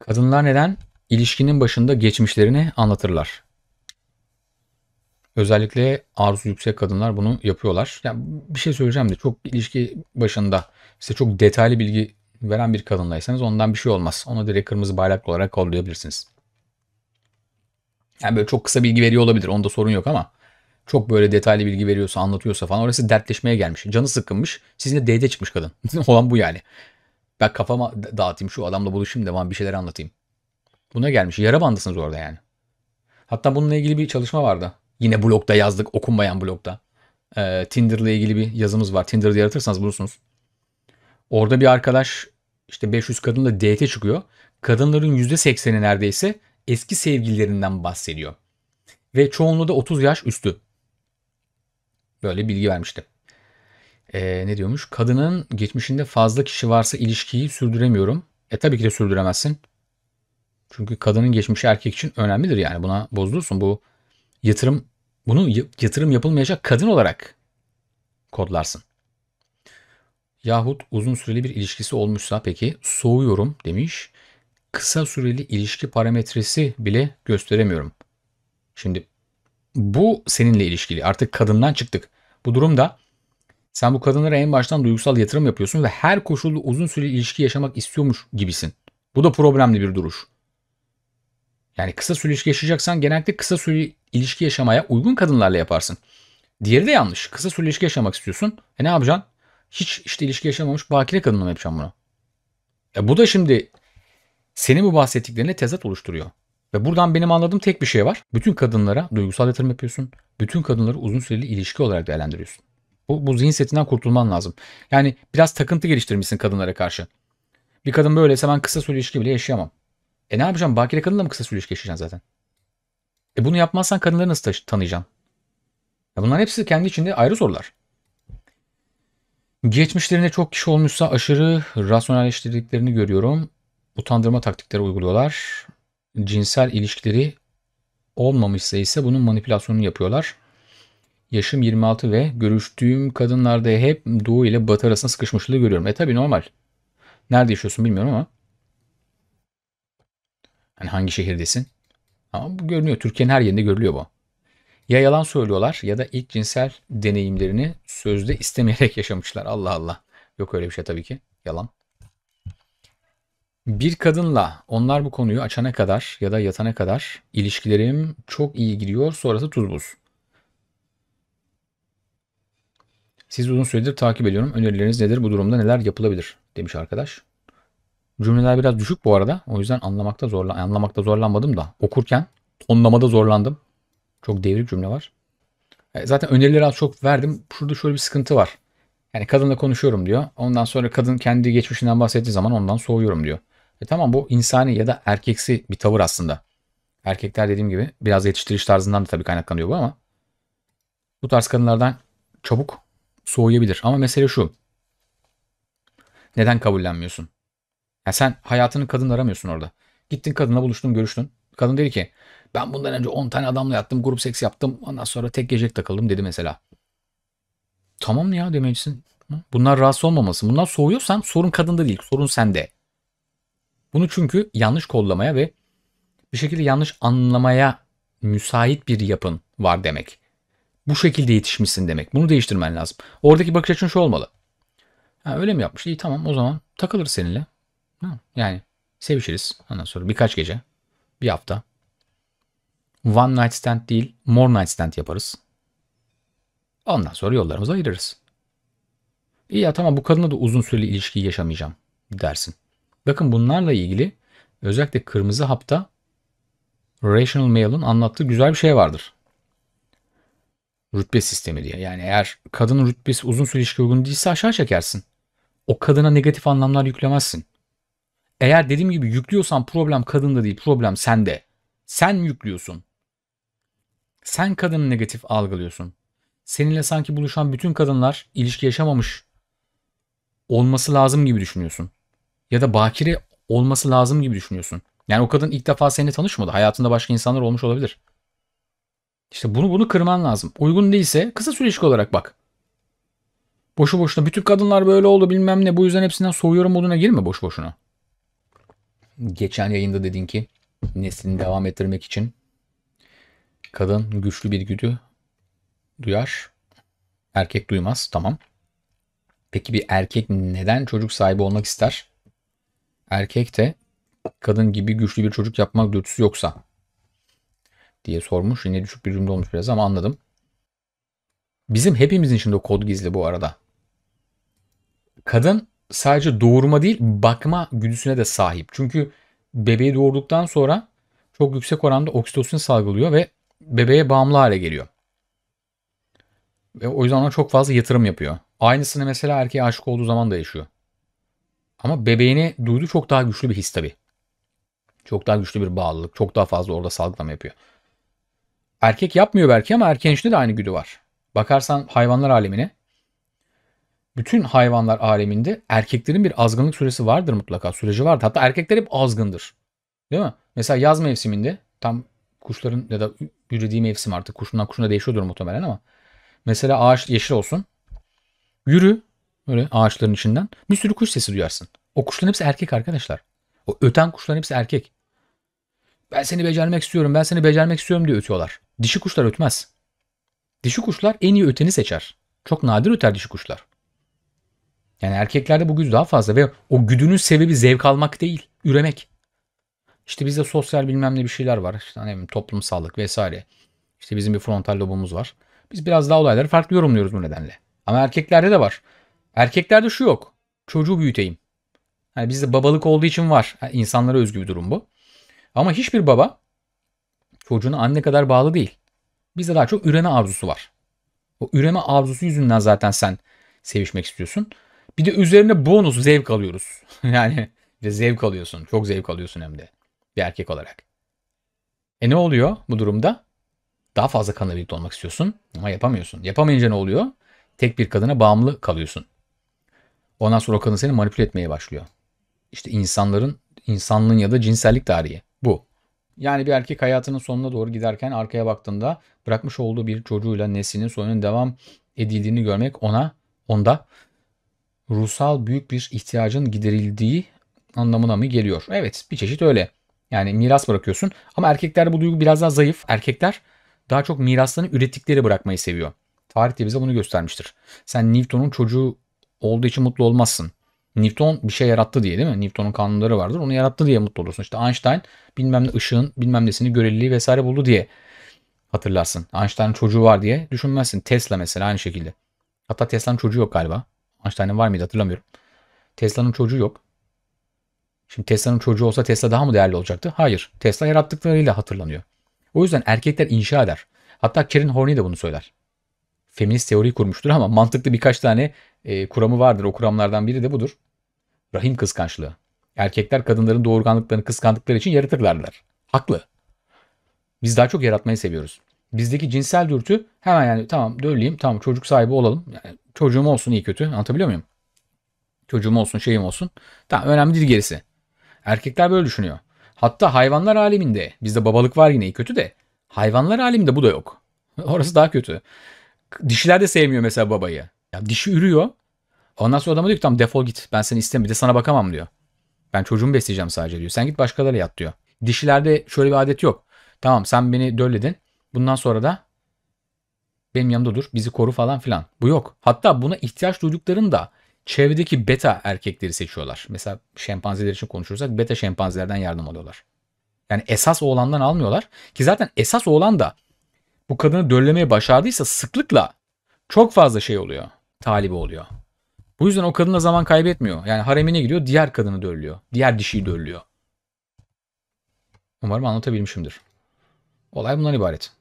Kadınlar neden ilişkinin başında geçmişlerini anlatırlar? Özellikle arzu yüksek kadınlar bunu yapıyorlar. Yani bir şey söyleyeceğim de çok ilişki başında size çok detaylı bilgi veren bir kadınlaysanız ondan bir şey olmaz. Ona direkt kırmızı bayrak olarak kodlayabilirsiniz. Yani böyle çok kısa bilgi veriyor olabilir. Onda sorun yok ama çok böyle detaylı bilgi veriyorsa, anlatıyorsa falan orası dertleşmeye gelmiş. Canı sıkkınmış. Sizinle date çıkmış kadın. Olan bu yani. Ben kafama dağıtayım şu adamla buluşayım devam bir şeyler anlatayım. Buna gelmiş. Yara bandısınız orada yani. Hatta bununla ilgili bir çalışma vardı. Yine blogda yazdık. Okunmayan blogda. Ee, Tinder'la ilgili bir yazımız var. Tinder'da yaratırsanız bulursunuz. Orada bir arkadaş işte 500 kadınla date çıkıyor. Kadınların %80'i neredeyse eski sevgililerinden bahsediyor. Ve çoğunluğu da 30 yaş üstü. Böyle bilgi vermişti e, ne diyormuş? Kadının geçmişinde fazla kişi varsa ilişkiyi sürdüremiyorum. E tabii ki de sürdüremezsin. Çünkü kadının geçmişi erkek için önemlidir yani. Buna bozulursun. Bu yatırım bunu yatırım yapılmayacak kadın olarak kodlarsın. Yahut uzun süreli bir ilişkisi olmuşsa peki soğuyorum demiş. Kısa süreli ilişki parametresi bile gösteremiyorum. Şimdi bu seninle ilişkili. Artık kadından çıktık. Bu durumda sen bu kadınlara en baştan duygusal yatırım yapıyorsun ve her koşulda uzun süreli ilişki yaşamak istiyormuş gibisin. Bu da problemli bir duruş. Yani kısa süreli ilişki yaşayacaksan genellikle kısa süreli ilişki yaşamaya uygun kadınlarla yaparsın. Diğeri de yanlış. Kısa süreli ilişki yaşamak istiyorsun. E ne yapacaksın? Hiç işte ilişki yaşamamış bakire kadınla mı yapacaksın bunu? E bu da şimdi senin bu bahsettiklerine tezat oluşturuyor. Ve buradan benim anladığım tek bir şey var. Bütün kadınlara duygusal yatırım yapıyorsun. Bütün kadınları uzun süreli ilişki olarak değerlendiriyorsun. Bu, bu zihin setinden kurtulman lazım. Yani biraz takıntı geliştirmişsin kadınlara karşı. Bir kadın böyleyse ben kısa süreli ilişki bile yaşayamam. E ne yapacağım? Bakire kadınla mı kısa süreli ilişki yaşayacaksın zaten? E bunu yapmazsan kadınları nasıl tanıyacaksın? Ya bunların hepsi kendi içinde ayrı sorular. Geçmişlerinde çok kişi olmuşsa aşırı rasyonelleştirdiklerini görüyorum. Utandırma taktikleri uyguluyorlar. Cinsel ilişkileri olmamışsa ise bunun manipülasyonunu yapıyorlar yaşım 26 ve görüştüğüm kadınlarda hep doğu ile batı arasında sıkışmışlığı görüyorum. E tabi normal. Nerede yaşıyorsun bilmiyorum ama. Hani hangi şehirdesin? Ama bu görünüyor. Türkiye'nin her yerinde görülüyor bu. Ya yalan söylüyorlar ya da ilk cinsel deneyimlerini sözde istemeyerek yaşamışlar. Allah Allah. Yok öyle bir şey tabii ki. Yalan. Bir kadınla onlar bu konuyu açana kadar ya da yatana kadar ilişkilerim çok iyi gidiyor sonrası tuz buz. Sizi uzun süredir takip ediyorum. Önerileriniz nedir? Bu durumda neler yapılabilir? Demiş arkadaş. Cümleler biraz düşük bu arada. O yüzden anlamakta zorlan anlamakta zorlanmadım da okurken tonlamada zorlandım. Çok devrik cümle var. E, zaten önerileri az çok verdim. Şurada şöyle bir sıkıntı var. Yani kadınla konuşuyorum diyor. Ondan sonra kadın kendi geçmişinden bahsettiği zaman ondan soğuyorum diyor. E tamam bu insani ya da erkeksi bir tavır aslında. Erkekler dediğim gibi biraz yetiştiriş tarzından da tabii kaynaklanıyor bu ama bu tarz kadınlardan çabuk soğuyabilir. Ama mesele şu. Neden kabullenmiyorsun? Ya sen hayatının kadını aramıyorsun orada. Gittin kadınla buluştun, görüştün. Kadın dedi ki ben bundan önce 10 tane adamla yattım, grup seks yaptım. Ondan sonra tek gecek takıldım dedi mesela. Tamam ya demelisin. Bunlar rahatsız olmaması. Bunlar soğuyorsan sorun kadında değil, sorun sende. Bunu çünkü yanlış kollamaya ve bir şekilde yanlış anlamaya müsait bir yapın var demek bu şekilde yetişmişsin demek. Bunu değiştirmen lazım. Oradaki bakış açın şu olmalı. Ha, öyle mi yapmış? İyi tamam o zaman takılır seninle. Ha, yani sevişiriz. Ondan sonra birkaç gece, bir hafta. One night stand değil, more night stand yaparız. Ondan sonra yollarımızı ayırırız. İyi ya tamam bu kadına da uzun süreli ilişkiyi yaşamayacağım dersin. Bakın bunlarla ilgili özellikle kırmızı hapta Rational Mail'ın anlattığı güzel bir şey vardır. Rütbe sistemi diye. Yani eğer kadının rütbesi uzun süre ilişki uygun değilse aşağı çekersin. O kadına negatif anlamlar yüklemezsin. Eğer dediğim gibi yüklüyorsan problem kadında değil problem sende. Sen yüklüyorsun. Sen kadını negatif algılıyorsun. Seninle sanki buluşan bütün kadınlar ilişki yaşamamış olması lazım gibi düşünüyorsun. Ya da bakire olması lazım gibi düşünüyorsun. Yani o kadın ilk defa seninle tanışmadı. Hayatında başka insanlar olmuş olabilir. İşte bunu bunu kırman lazım. Uygun değilse kısa süreçli olarak bak. Boşu boşuna bütün kadınlar böyle oldu bilmem ne bu yüzden hepsinden soğuyorum moduna girme boş boşuna. Geçen yayında dedin ki neslini devam ettirmek için kadın güçlü bir güdü duyar. Erkek duymaz. Tamam. Peki bir erkek neden çocuk sahibi olmak ister? Erkek de kadın gibi güçlü bir çocuk yapmak dürtüsü yoksa diye sormuş. Yine düşük bir cümle olmuş biraz ama anladım. Bizim hepimizin içinde kod gizli bu arada. Kadın sadece doğurma değil bakma güdüsüne de sahip. Çünkü bebeği doğurduktan sonra çok yüksek oranda oksitosin salgılıyor ve bebeğe bağımlı hale geliyor. Ve o yüzden ona çok fazla yatırım yapıyor. Aynısını mesela erkeğe aşık olduğu zaman da yaşıyor. Ama bebeğine duyduğu çok daha güçlü bir his tabii. Çok daha güçlü bir bağlılık. Çok daha fazla orada salgılama yapıyor. Erkek yapmıyor belki ama erkençte de aynı güdü var. Bakarsan hayvanlar alemine bütün hayvanlar aleminde erkeklerin bir azgınlık süresi vardır mutlaka. Süreci vardır. Hatta erkekler hep azgındır. Değil mi? Mesela yaz mevsiminde tam kuşların ya da yürüdüğü mevsim artık kuşundan kuşuna değişiyordur muhtemelen ama mesela ağaç yeşil olsun. Yürü böyle ağaçların içinden bir sürü kuş sesi duyarsın. O kuşların hepsi erkek arkadaşlar. O öten kuşların hepsi erkek. Ben seni becermek istiyorum, ben seni becermek istiyorum diye ötüyorlar. Dişi kuşlar ötmez. Dişi kuşlar en iyi öteni seçer. Çok nadir öter dişi kuşlar. Yani erkeklerde bu güdü daha fazla ve o güdünün sebebi zevk almak değil, üremek. İşte bizde sosyal bilmem ne bir şeyler var. İşte hani toplumsallık vesaire. İşte bizim bir frontal lobumuz var. Biz biraz daha olayları farklı yorumluyoruz bu nedenle. Ama erkeklerde de var. Erkeklerde şu yok. Çocuğu büyüteyim. Yani bizde babalık olduğu için var. Yani insanlara özgü bir durum bu. Ama hiçbir baba Çocuğuna anne kadar bağlı değil. Bizde daha çok üreme arzusu var. O üreme arzusu yüzünden zaten sen sevişmek istiyorsun. Bir de üzerine bonus zevk alıyoruz. yani de zevk alıyorsun. Çok zevk alıyorsun hem de. Bir erkek olarak. E ne oluyor bu durumda? Daha fazla kanla birlikte olmak istiyorsun ama yapamıyorsun. Yapamayınca ne oluyor? Tek bir kadına bağımlı kalıyorsun. Ondan sonra o kadın seni manipüle etmeye başlıyor. İşte insanların, insanlığın ya da cinsellik tarihi bu. Yani bir erkek hayatının sonuna doğru giderken arkaya baktığında bırakmış olduğu bir çocuğuyla neslinin soyunun devam edildiğini görmek ona onda ruhsal büyük bir ihtiyacın giderildiği anlamına mı geliyor? Evet bir çeşit öyle. Yani miras bırakıyorsun ama erkekler bu duygu biraz daha zayıf. Erkekler daha çok miraslarını ürettikleri bırakmayı seviyor. Tarih de bize bunu göstermiştir. Sen Newton'un çocuğu olduğu için mutlu olmazsın. Newton bir şey yarattı diye değil mi? Newton'un kanunları vardır. Onu yarattı diye mutlu olursun. İşte Einstein bilmem ne ışığın bilmem nesini göreliliği vesaire buldu diye hatırlarsın. Einstein'ın çocuğu var diye düşünmezsin. Tesla mesela aynı şekilde. Hatta Tesla'nın çocuğu yok galiba. Einstein'ın var mıydı hatırlamıyorum. Tesla'nın çocuğu yok. Şimdi Tesla'nın çocuğu olsa Tesla daha mı değerli olacaktı? Hayır. Tesla yarattıklarıyla hatırlanıyor. O yüzden erkekler inşa eder. Hatta Karen Horney de bunu söyler feminist teori kurmuştur ama mantıklı birkaç tane e, kuramı vardır. O kuramlardan biri de budur. Rahim kıskançlığı. Erkekler kadınların doğurganlıklarını kıskandıkları için yaratırlarlar. Haklı. Biz daha çok yaratmayı seviyoruz. Bizdeki cinsel dürtü hemen yani tamam dövleyeyim tamam çocuk sahibi olalım. Yani çocuğum olsun iyi kötü anlatabiliyor muyum? Çocuğum olsun şeyim olsun. Tamam önemli değil gerisi. Erkekler böyle düşünüyor. Hatta hayvanlar aleminde bizde babalık var yine iyi kötü de hayvanlar aleminde bu da yok. Orası daha kötü. Dişiler de sevmiyor mesela babayı. Ya dişi ürüyor. Ondan sonra adama diyor ki tamam defol git. Ben seni istemiyorum. Bir de sana bakamam diyor. Ben çocuğumu besleyeceğim sadece diyor. Sen git başkaları yat diyor. Dişilerde şöyle bir adet yok. Tamam sen beni dölledin. Bundan sonra da benim yanımda dur. Bizi koru falan filan. Bu yok. Hatta buna ihtiyaç duydukların da çevredeki beta erkekleri seçiyorlar. Mesela şempanzeler için konuşursak beta şempanzelerden yardım alıyorlar. Yani esas oğlandan almıyorlar. Ki zaten esas oğlan da bu kadını döllemeye başardıysa sıklıkla çok fazla şey oluyor. Talibi oluyor. Bu yüzden o kadınla zaman kaybetmiyor. Yani haremine gidiyor diğer kadını döllüyor. Diğer dişiyi döllüyor. Umarım anlatabilmişimdir. Olay bundan ibaret.